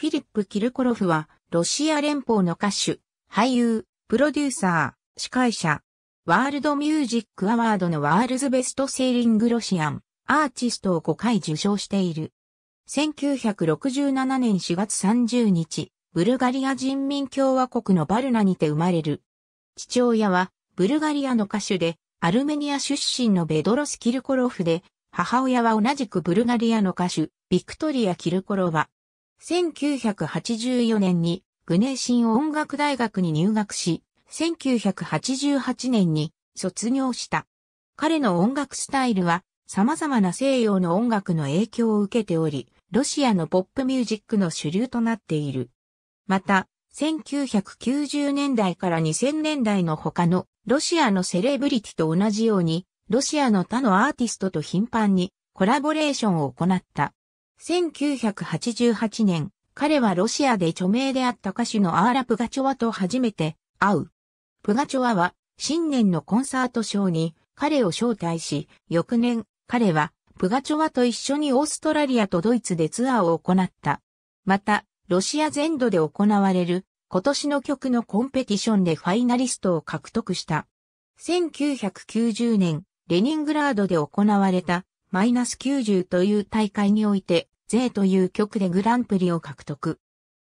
フィリップ・キルコロフは、ロシア連邦の歌手、俳優、プロデューサー、司会者、ワールドミュージックアワードのワールズベストセーリングロシアン、アーティストを5回受賞している。1967年4月30日、ブルガリア人民共和国のバルナにて生まれる。父親は、ブルガリアの歌手で、アルメニア出身のベドロス・キルコロフで、母親は同じくブルガリアの歌手、ビクトリア・キルコロバ。1984年にグネーシン音楽大学に入学し、1988年に卒業した。彼の音楽スタイルは様々な西洋の音楽の影響を受けており、ロシアのポップミュージックの主流となっている。また、1990年代から2000年代の他のロシアのセレブリティと同じように、ロシアの他のアーティストと頻繁にコラボレーションを行った。1988年、彼はロシアで著名であった歌手のアーラ・プガチョワと初めて会う。プガチョワは新年のコンサートショーに彼を招待し、翌年彼はプガチョワと一緒にオーストラリアとドイツでツアーを行った。また、ロシア全土で行われる今年の曲のコンペティションでファイナリストを獲得した。1990年、レニングラードで行われたマイナス90という大会において税という曲でグランプリを獲得。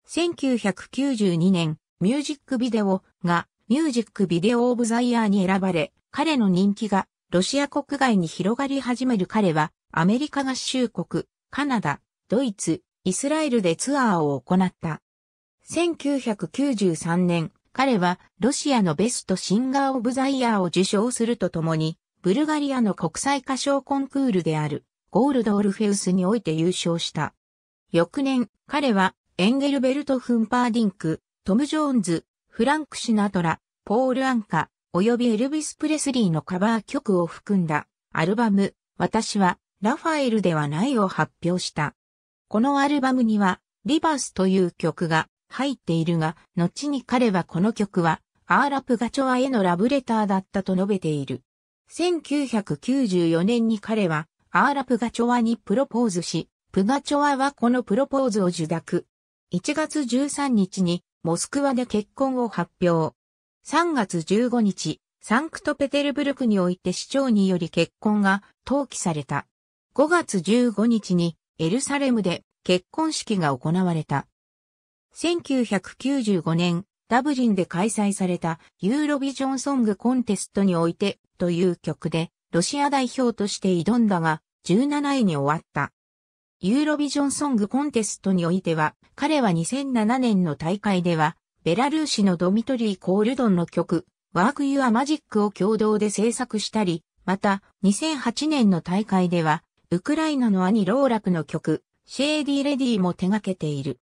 1992年、ミュージックビデオがミュージックビデオオブザイヤーに選ばれ、彼の人気がロシア国外に広がり始める彼は、アメリカ合衆国、カナダ、ドイツ、イスラエルでツアーを行った。1993年、彼はロシアのベストシンガーオブザイヤーを受賞するとともに、ブルガリアの国際歌唱コンクールであるゴールドオルフェウスにおいて優勝した。翌年、彼は、エンゲルベルト・フンパーディンク、トム・ジョーンズ、フランク・シナトラ、ポール・アンカ、及びエルビス・プレスリーのカバー曲を含んだ、アルバム、私は、ラファエルではないを発表した。このアルバムには、リバースという曲が入っているが、後に彼はこの曲は、アーラ・プガチョアへのラブレターだったと述べている。1994年に彼はアーラ・プガチョワにプロポーズし、プガチョワはこのプロポーズを受諾。1月13日にモスクワで結婚を発表。3月15日、サンクトペテルブルクにおいて市長により結婚が登記された。5月15日にエルサレムで結婚式が行われた。1995年、ダブリンで開催されたユーロビジョンソングコンテストにおいてという曲でロシア代表として挑んだが、17位に終わった。ユーロビジョンソングコンテストにおいては、彼は2007年の大会では、ベラルーシのドミトリー・コールドンの曲、ワーク・ユア・マジックを共同で制作したり、また、2008年の大会では、ウクライナの兄ローラクの曲、シェーディ・レディも手掛けている。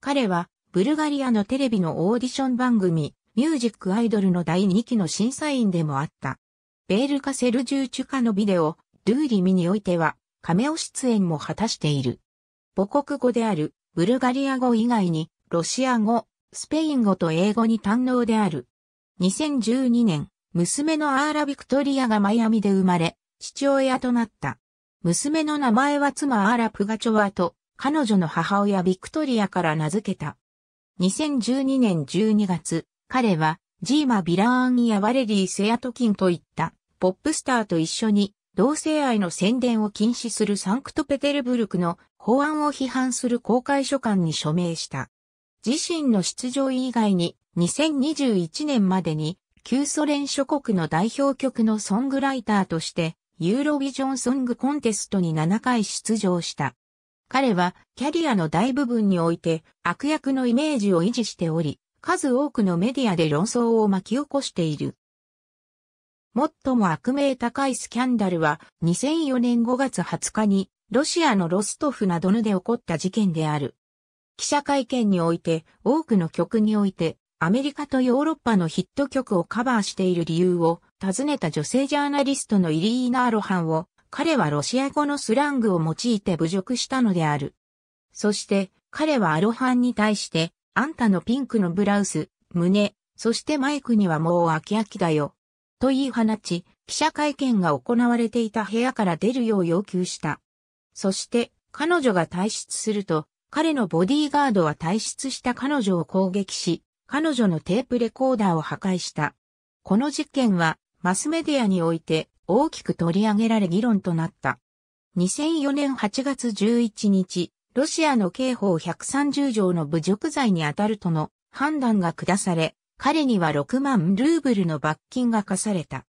彼は、ブルガリアのテレビのオーディション番組、ミュージックアイドルの第2期の審査員でもあった。ベールカセルジューチュカのビデオ、ルーリミにおいては、カメオ出演も果たしている。母国語である、ブルガリア語以外に、ロシア語、スペイン語と英語に堪能である。2012年、娘のアーラ・ビクトリアがマイアミで生まれ、父親となった。娘の名前は妻アーラ・プガチョワと、彼女の母親ビクトリアから名付けた。2012年12月、彼は、ジーマ・ビラーンやワレリー・セアトキンといったポップスターと一緒に同性愛の宣伝を禁止するサンクトペテルブルクの法案を批判する公開書簡に署名した。自身の出場以外に2021年までに旧ソ連諸国の代表曲のソングライターとしてユーロビジョンソングコンテストに7回出場した。彼はキャリアの大部分において悪役のイメージを維持しており、数多くのメディアで論争を巻き起こしている。最も悪名高いスキャンダルは2004年5月20日にロシアのロストフなどぬで起こった事件である。記者会見において多くの曲においてアメリカとヨーロッパのヒット曲をカバーしている理由を尋ねた女性ジャーナリストのイリーナ・アロハンを彼はロシア語のスラングを用いて侮辱したのである。そして彼はアロハンに対してあんたのピンクのブラウス、胸、そしてマイクにはもう飽き飽きだよ。と言い放ち、記者会見が行われていた部屋から出るよう要求した。そして、彼女が退出すると、彼のボディーガードは退出した彼女を攻撃し、彼女のテープレコーダーを破壊した。この事件は、マスメディアにおいて大きく取り上げられ議論となった。2004年8月11日、ロシアの刑法130条の侮辱罪にあたるとの判断が下され、彼には6万ルーブルの罰金が課された。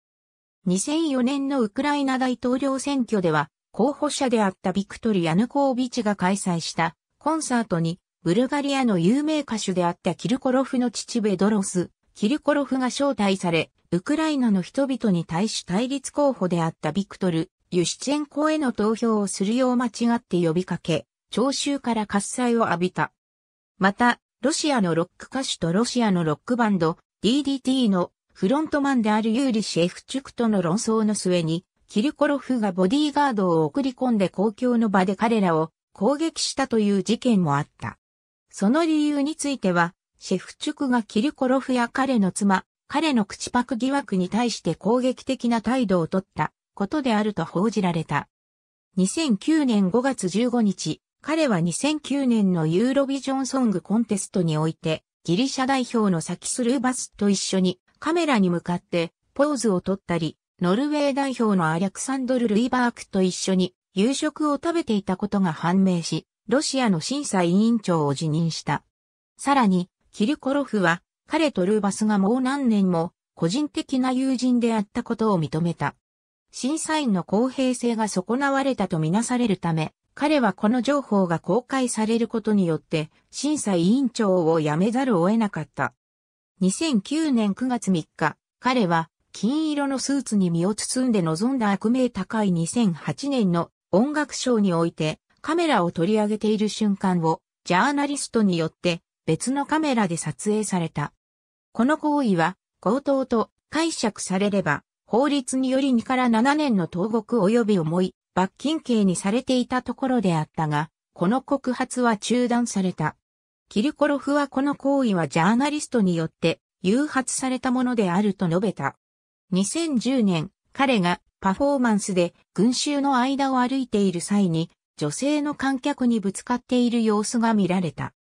2004年のウクライナ大統領選挙では、候補者であったビクトリ・ヤヌコービチが開催したコンサートに、ブルガリアの有名歌手であったキルコロフの父ベドロス、キルコロフが招待され、ウクライナの人々に対し対立候補であったビクトル、ユシチェンコへの投票をするよう間違って呼びかけ、聴衆から喝采を浴びた。また、ロシアのロック歌手とロシアのロックバンド、DDT のフロントマンであるユーリ・シェフチュクとの論争の末に、キルコロフがボディーガードを送り込んで公共の場で彼らを攻撃したという事件もあった。その理由については、シェフチュクがキルコロフや彼の妻、彼の口パク疑惑に対して攻撃的な態度をとったことであると報じられた。2009年5月15日、彼は2009年のユーロビジョンソングコンテストにおいて、ギリシャ代表のサキス・ルーバスと一緒にカメラに向かってポーズをとったり、ノルウェー代表のアレクサンドル・ルイバークと一緒に夕食を食べていたことが判明し、ロシアの審査委員長を辞任した。さらに、キルコロフは彼とルーバスがもう何年も個人的な友人であったことを認めた。審査員の公平性が損なわれたとみなされるため、彼はこの情報が公開されることによって、審査委員長を辞めざるを得なかった。2009年9月3日、彼は金色のスーツに身を包んで臨んだ悪名高い2008年の音楽賞においてカメラを取り上げている瞬間をジャーナリストによって別のカメラで撮影された。この行為は強盗と解釈されれば法律により2から7年の投獄及び重い罰金刑にされていたところであったが、この告発は中断された。キルコロフはこの行為はジャーナリストによって誘発されたものであると述べた。2010年、彼がパフォーマンスで群衆の間を歩いている際に女性の観客にぶつかっている様子が見られた。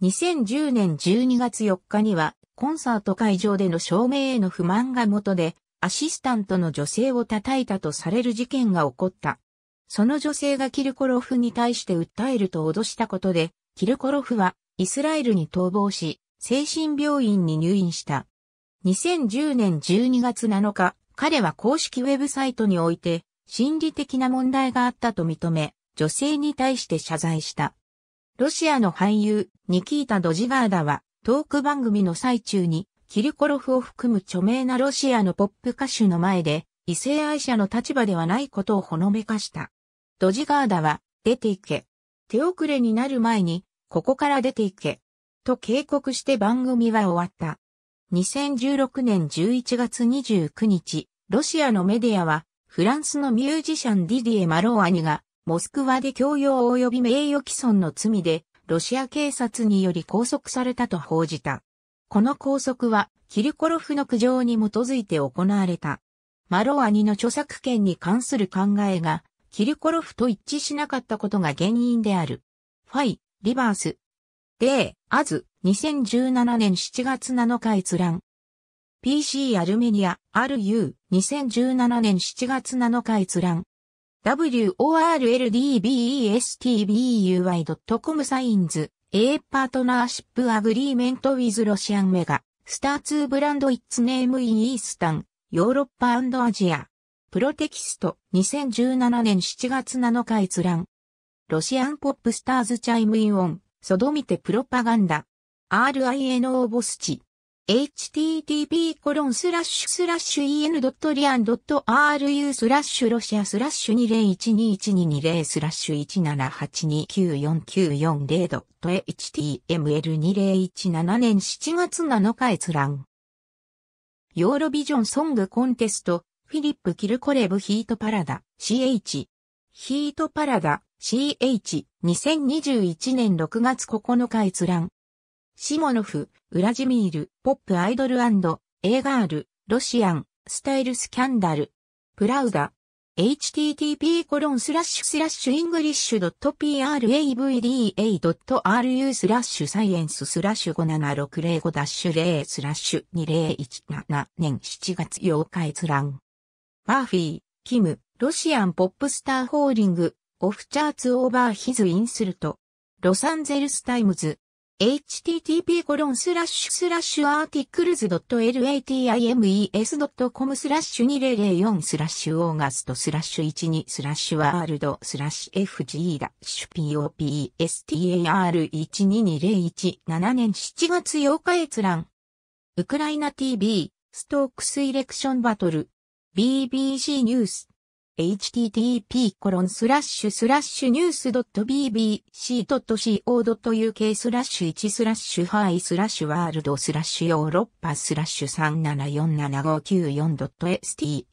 2010年12月4日にはコンサート会場での照明への不満が元でアシスタントの女性を叩いたとされる事件が起こった。その女性がキルコロフに対して訴えると脅したことで、キルコロフはイスラエルに逃亡し、精神病院に入院した。2010年12月7日、彼は公式ウェブサイトにおいて、心理的な問題があったと認め、女性に対して謝罪した。ロシアの俳優、ニキータ・ドジガーダは、トーク番組の最中に、キルコロフを含む著名なロシアのポップ歌手の前で、異性愛者の立場ではないことをほのめかした。ドジガーダは、出て行け。手遅れになる前に、ここから出て行け。と警告して番組は終わった。2016年11月29日、ロシアのメディアは、フランスのミュージシャンディディエ・マローアニが、モスクワで強要及び名誉毀損の罪で、ロシア警察により拘束されたと報じた。この拘束は、キルコロフの苦情に基づいて行われた。マロアニの著作権に関する考えがキルコロフと一致しなかったことが原因である。ファイ、リバース。デー、アズ、2017年7月7日閲覧。PC アルメニア、RU、2017年7月7日閲覧。worldbestbui.com サインズ、A パートナーシップアグリーメントウィズロシアンメガ、スター2ブランドイッツネームイースタン、ヨーロッパアジア。プロテキスト2017年7月7日閲覧。ロシアンポップスターズチャイムインオン、ソドミテプロパガンダ。RINO ボスチ。http コロンスラッシュスラッシュ en.lian.ru スラッシュロシアスラッシュ20121220スラッシュ178294940 .html2017 年7月7日閲覧。ヨーロビジョンソングコンテストフィリップ・キルコレブ・ヒート・パラダ、CH。ヒート・パラダ、CH。2021年6月9日閲覧。シモノフ、ウラジミール、ポップ・アイドルエーガール、ロシアン、スタイル・スキャンダル。プラウダ。http コロンスラッシュスラッシュイングリッシュ .pravda.ru スラッシュサイエンススラッシュ57605ダッシュ0スラッシュ2017年7月8日閲覧。マーフィー、キム、ロシアンポップスターホーリング、オフチャーツオーバーヒズインスルト。ロサンゼルスタイムズ。http コロンスラッシュスラッシュアーティクルズ .latimes.com スラッシュ2004スラッシュオーガストスラッシュ12スラッシュワールドスラッシュ FG ダッシュ POPSTAR12201 年7月8日閲覧。ウクライナ TV ストークスイレクションバトル BBC ニュース http://news.bbc.co.uk スラッシュ1スラッシュハイスラッシュワールドスラッシュヨーロッパスラッシュ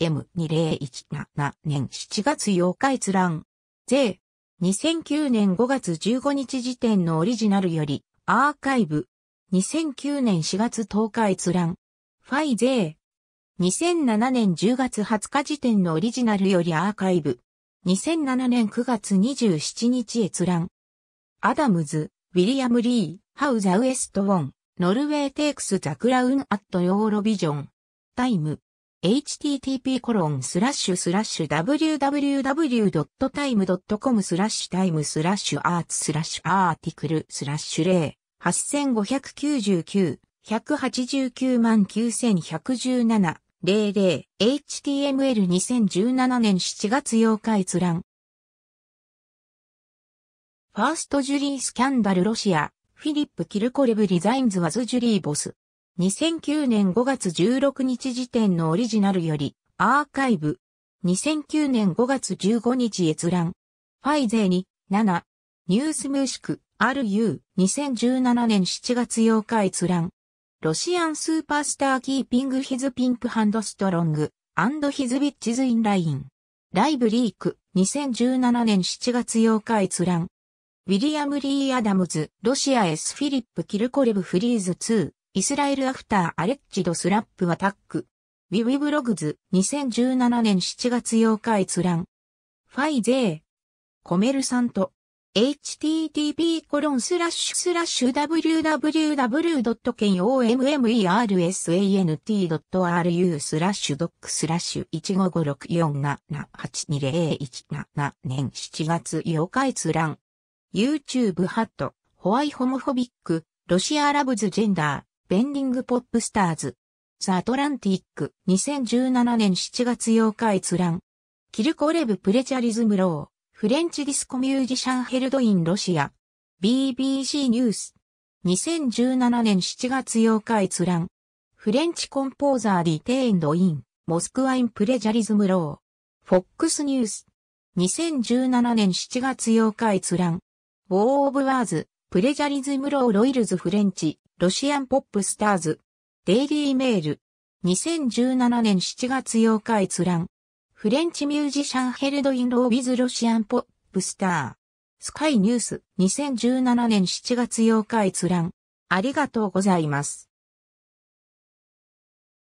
37477594.stm2017 年7月8日閲覧。税。2009年5月15日時点のオリジナルよりアーカイブ。2009年4月10日閲覧。ファイ税。2007年10月20日時点のオリジナルよりアーカイブ。2007年9月27日閲覧。アダムズ、ウィリアム・リー、ハウザ・ウエスト・ウォン、ノルウェー・テイクス・ザ・クラウン・アット・ヨーロビジョン。タイム。http コロンスラッシュスラッシュ www.time.com スラッシュタイムスラッシュアーツスラッシュアーティクルスラッシュ0 8599 189万9117 00 HTML 2017年7月8日閲覧。ファーストジュリースキャンダルロシア、フィリップ・キルコレブリザインズ・ワズ・ジュリー・ボス。2009年5月16日時点のオリジナルより、アーカイブ。2009年5月15日閲覧。ファイゼーに、7。ニュースムーシク、RU。2017年7月8日閲覧。ロシアンスーパースターキーピングヒズピンクハンドストロングアンドヒズビッチズインライン。ライブリーク2017年7月8日閲覧。ウィリアム・リー・アダムズ、ロシア S・ フィリップ・キルコレブ・フリーズ2、イスラエル・アフター・アレッジド・スラップ・アタック。ウィウィブログズ2017年7月8日閲覧。ファイゼー。コメルサント。h t t p w w w k e n o m e r s a n t r u スラッシュドックスラッシュ1556477820177年7月8日閲覧。YouTube ハット、ホワイホモフォビック、ロシアラブズジェンダー、ベンディングポップスターズ。ザ・アトランティック、2017年7月8日閲覧。キルコレブ・プレチャリズム・ロー。フレンチディスコミュージシャンヘルドインロシア。BBC ニュース。2017年7月8日閲覧。フレンチコンポーザーディテインドイン、モスクワインプレジャリズムロー。フォックスニュース。2017年7月8日閲覧。ウォー・オブ・ワーズ、プレジャリズムロー・ロイルズ・フレンチ、ロシアン・ポップ・スターズ。デイリー・メール。2017年7月8日閲覧。フレンチミュージシャンヘルドイン・ロービズ・ロシアン・ポップスター。スカイニュース2017年7月8日閲覧。ありがとうございます。